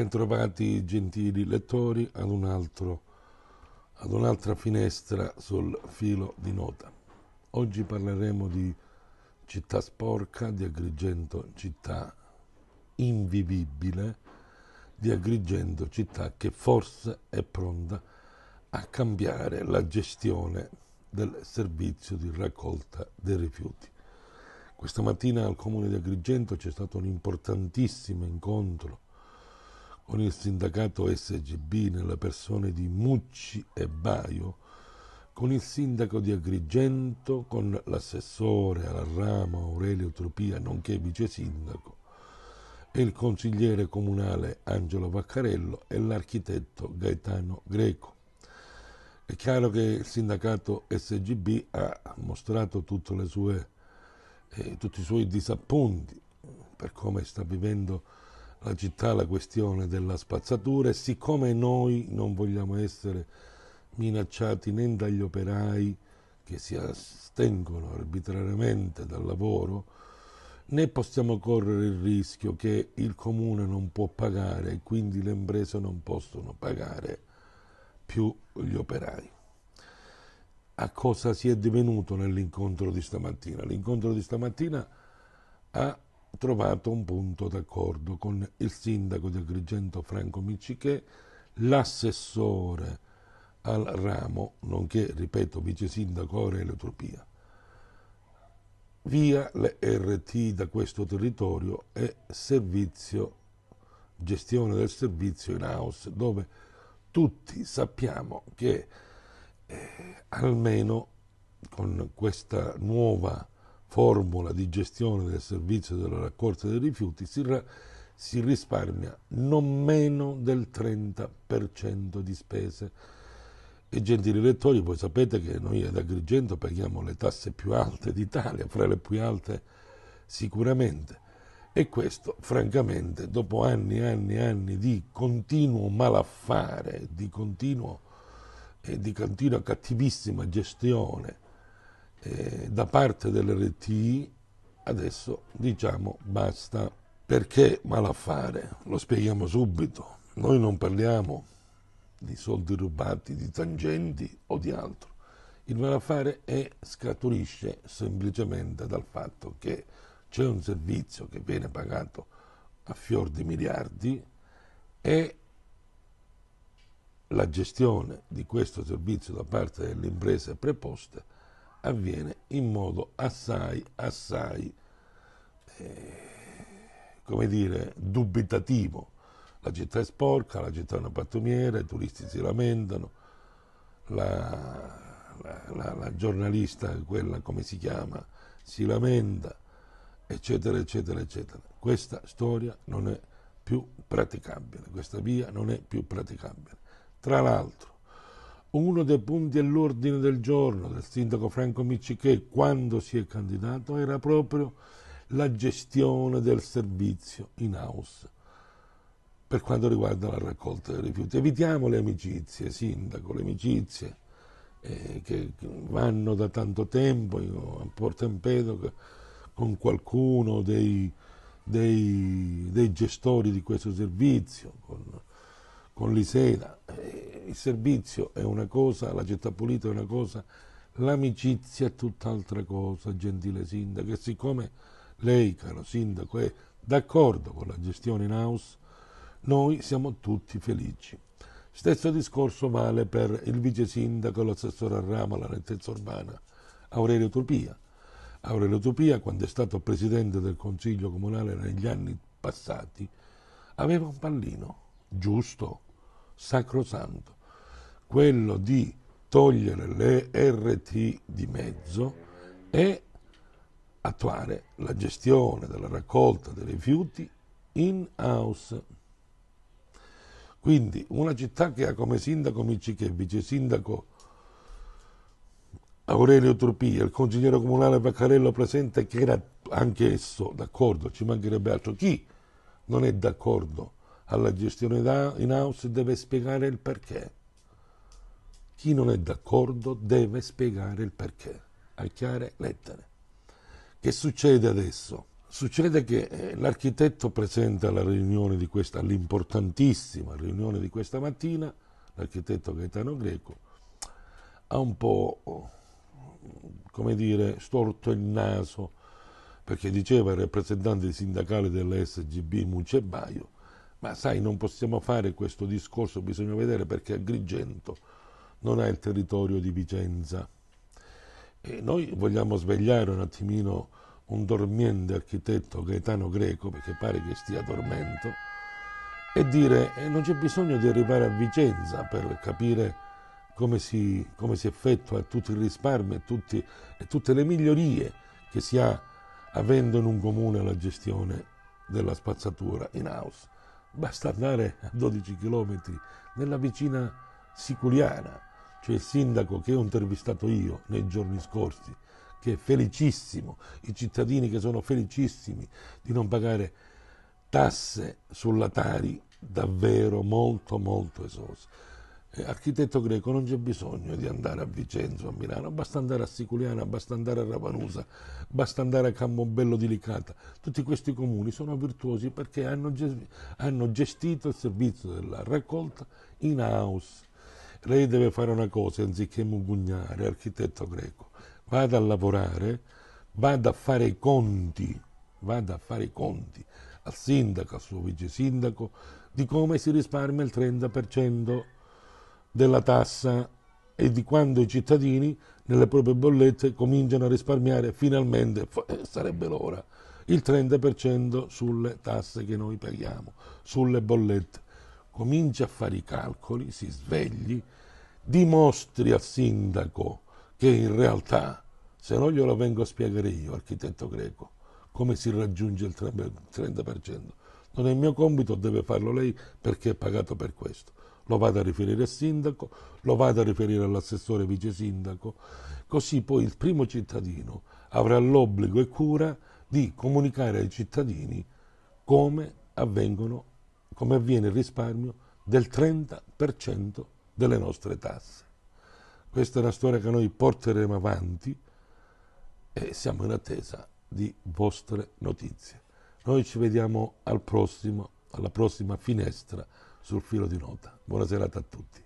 Bentrovati gentili lettori ad, un altro, ad un'altra finestra sul filo di nota. Oggi parleremo di città sporca, di Agrigento città invivibile, di Agrigento città che forse è pronta a cambiare la gestione del servizio di raccolta dei rifiuti. Questa mattina al comune di Agrigento c'è stato un importantissimo incontro con il sindacato SGB nelle persone di Mucci e Baio, con il sindaco di Agrigento, con l'assessore alla rama Aurelio Tropia, nonché vice sindaco, e il consigliere comunale Angelo Vaccarello e l'architetto Gaetano Greco. È chiaro che il sindacato SGB ha mostrato sue, eh, tutti i suoi disappunti per come sta vivendo la città la questione della spazzatura e siccome noi non vogliamo essere minacciati né dagli operai che si astengono arbitrariamente dal lavoro, né possiamo correre il rischio che il comune non può pagare e quindi le imprese non possono pagare più gli operai. A cosa si è divenuto nell'incontro di stamattina? L'incontro di stamattina ha trovato un punto d'accordo con il sindaco di Agrigento Franco Micichè, l'assessore al ramo, nonché, ripeto, vice sindaco Aurelio Tropia. Via le RT da questo territorio e servizio, gestione del servizio in house, dove tutti sappiamo che eh, almeno con questa nuova formula di gestione del servizio della raccolta dei rifiuti si, ra- si risparmia non meno del 30% di spese. E gentili lettori, voi sapete che noi ad Agrigento paghiamo le tasse più alte d'Italia, fra le più alte sicuramente. E questo, francamente, dopo anni e anni e anni di continuo malaffare, di, continuo, eh, di continua cattivissima gestione eh, da parte dell'RTI adesso diciamo basta. Perché malaffare? Lo spieghiamo subito. Noi non parliamo di soldi rubati, di tangenti o di altro. Il malaffare è, scaturisce semplicemente dal fatto che c'è un servizio che viene pagato a fior di miliardi e la gestione di questo servizio da parte delle imprese preposte avviene in modo assai, assai, eh, come dire, dubitativo. La città è sporca, la città è una pattumiera, i turisti si lamentano, la, la, la, la giornalista, quella come si chiama, si lamenta, eccetera, eccetera, eccetera. Questa storia non è più praticabile, questa via non è più praticabile. Tra l'altro, uno dei punti all'ordine del giorno del sindaco Franco Miccichè quando si è candidato era proprio la gestione del servizio in house per quanto riguarda la raccolta dei rifiuti. Evitiamo le amicizie, sindaco, le amicizie eh, che vanno da tanto tempo io, a Porto Empedoc con qualcuno dei, dei, dei, gestori di questo servizio, con, con l'Isera il servizio è una cosa, la città pulita è una cosa, l'amicizia è tutt'altra cosa, gentile sindaco. E siccome lei, caro sindaco, è d'accordo con la gestione in house, noi siamo tutti felici. Stesso discorso vale per il vice sindaco l'assessore al ramo la lentezza urbana, Aurelio Utopia. Aurelio Utopia, quando è stato presidente del Consiglio Comunale negli anni passati, aveva un pallino, giusto, sacrosanto quello di togliere le RT di mezzo e attuare la gestione della raccolta dei rifiuti in house. Quindi una città che ha come sindaco Micci che vice sindaco Aurelio Turpia, il consigliere comunale Vaccarello presente che era anche esso d'accordo, ci mancherebbe altro. Chi non è d'accordo alla gestione in house deve spiegare il perché. Chi non è d'accordo deve spiegare il perché, a chiare lettere. Che succede adesso? Succede che eh, l'architetto presenta alla riunione di questa, all'importantissima riunione di questa mattina, l'architetto Gaetano Greco, ha un po', come dire, storto il naso, perché diceva il rappresentante sindacale dell'SGB Mucebaio, ma sai non possiamo fare questo discorso, bisogna vedere perché Agrigento non ha il territorio di Vicenza. E noi vogliamo svegliare un attimino un dormiente architetto Gaetano Greco, perché pare che stia dormendo, e dire eh, non c'è bisogno di arrivare a Vicenza per capire come si, come si effettua tutto il risparmio e, tutti, e tutte le migliorie che si ha avendo in un comune la gestione della spazzatura in house. Basta andare a 12 km nella vicina Siculiana cioè il sindaco che ho intervistato io nei giorni scorsi, che è felicissimo, i cittadini che sono felicissimi di non pagare tasse sulla Tari davvero molto molto esose. Eh, architetto greco non c'è bisogno di andare a Vicenzo, a Milano, basta andare a Siculiana, basta andare a Ravanusa, basta andare a Cammobello di Licata. Tutti questi comuni sono virtuosi perché hanno gestito il servizio della raccolta in house lei deve fare una cosa anziché mugugnare, architetto greco, vada a lavorare, vada a fare i conti, vada a fare i conti al sindaco, al suo vice sindaco, di come si risparmia il 30% della tassa e di quando i cittadini nelle proprie bollette cominciano a risparmiare finalmente, eh, sarebbe l'ora, il 30% sulle tasse che noi paghiamo, sulle bollette cominci a fare i calcoli, si svegli, dimostri al sindaco che in realtà, se no glielo vengo a spiegare io, architetto greco, come si raggiunge il 30%. Non è il mio compito, deve farlo lei perché è pagato per questo. Lo vado a riferire al sindaco, lo vado a riferire all'assessore vice sindaco, così poi il primo cittadino avrà l'obbligo e cura di comunicare ai cittadini come avvengono come avviene il risparmio del 30% delle nostre tasse. Questa è una storia che noi porteremo avanti e siamo in attesa di vostre notizie. Noi ci vediamo al prossimo, alla prossima finestra sul filo di nota. Buona serata a tutti.